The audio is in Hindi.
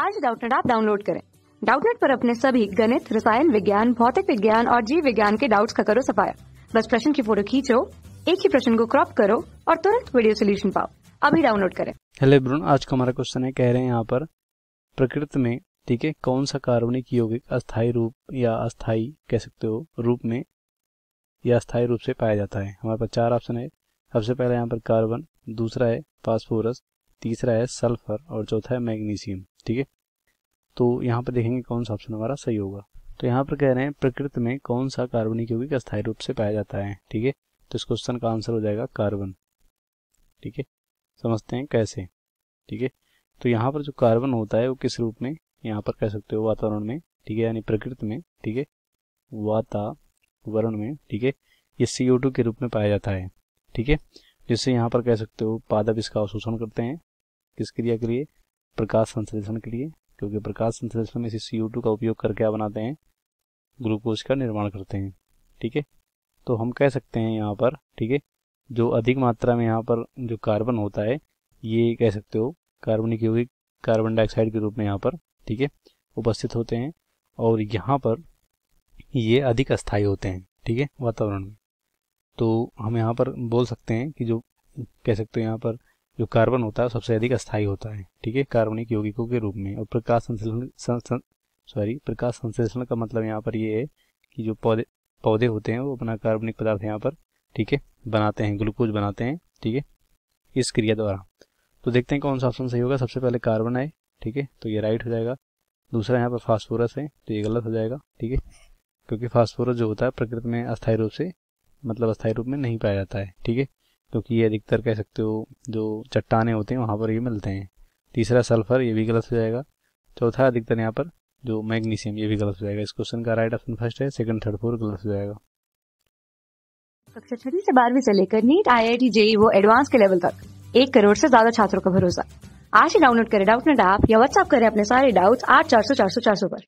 आज डाउटनेट आप डाउनलोड करें डाउटनेट पर अपने सभी गणित रसायन विज्ञान भौतिक विज्ञान और जीव विज्ञान के डाउट्स का करो सफाया बस प्रश्न की फोटो खींचो एक ही प्रश्न को क्रॉप करो और तुरंत वीडियो सोल्यूशन पाओ अभी डाउनलोड करें हेलो ब्रून आज का हमारा क्वेश्चन है कह रहे हैं यहाँ पर प्रकृति में ठीक है कौन सा कार्बनिक यौगिक अस्थायी रूप या अस्थायी कह सकते हो रूप में या अस्थायी रूप से पाया जाता है हमारे पास चार ऑप्शन है सबसे पहले यहाँ पर कार्बन दूसरा है फास्फोरस तीसरा है सल्फर और चौथा है मैग्नीशियम ठीक है तो यहाँ पर देखेंगे कौन सा ऑप्शन हमारा सही होगा तो यहाँ पर कह रहे हैं प्रकृति में कौन सा कार्बनिक यौगिक e अस्थायी रूप से पाया जाता है ठीक है तो इस क्वेश्चन का आंसर हो जाएगा कार्बन ठीक है समझते हैं कैसे ठीक है तो यहाँ पर जो कार्बन होता है वो किस रूप में यहाँ पर कह सकते हो वातावरण में ठीक है यानी प्रकृति में ठीक है वातावरण में ठीक है ये टू के रूप में पाया जाता है ठीक है जिससे यहाँ पर कह सकते हो पादप इसका अवशोषण करते हैं किस क्रिया के लिए प्रकाश संश्लेषण के लिए क्योंकि प्रकाश संश्लेषण में इसी सी का उपयोग करके आप बनाते हैं ग्लूकोज का निर्माण करते हैं ठीक है तो हम कह सकते हैं यहाँ पर ठीक है जो अधिक मात्रा में यहाँ पर जो कार्बन होता है ये कह सकते हो कार्बनिक यौगिक कार्बन डाइऑक्साइड के रूप में यहाँ पर ठीक है उपस्थित होते हैं और यहाँ पर ये अधिक अस्थायी होते हैं ठीक है वातावरण में तो हम यहाँ पर बोल सकते हैं कि जो कह सकते हो यहाँ पर जो कार्बन होता है सबसे अधिक अस्थायी होता है ठीक है कार्बनिक यौगिकों के रूप में और प्रकाश संश्लेषण सॉरी प्रकाश संश्लेषण का मतलब यहाँ पर ये है कि जो पौधे पौधे होते हैं वो अपना कार्बनिक पदार्थ यहाँ पर ठीक है बनाते हैं ग्लूकोज बनाते हैं ठीक है इस क्रिया द्वारा तो देखते हैं कौन सा ऑप्शन सही होगा सबसे पहले कार्बन है ठीक है तो ये राइट हो जाएगा दूसरा यहाँ पर फास्फोरस है तो ये गलत हो जाएगा ठीक है क्योंकि फास्फोरस जो होता है प्रकृति में अस्थायी रूप से मतलब अस्थायी रूप में नहीं पाया जाता है ठीक है क्योंकि ये अधिकतर कह सकते हो जो चट्टाने होते हैं वहाँ पर ये मिलते हैं तीसरा सल्फर ये भी गलत हो जाएगा चौथा अधिकतर यहाँ पर जो मैग्नीशियम ये भी गलत हो जाएगा इस क्वेश्चन का राइट ऑप्शन फर्स्ट है सेकंड थर्ड फोर्थ गलत हो जाएगा कक्षा छठी से बारहवीं से लेकर NEET IIT JEE वो एडवांस के लेवल तक एक करोड़ से ज्यादा छात्रों का भरोसा आज ही डाउनलोड करें डाउट नेट ऐप या व्हाट्सअप करें अपने सारे डाउट्स आठ चार सौ चार सौ चार सौ पर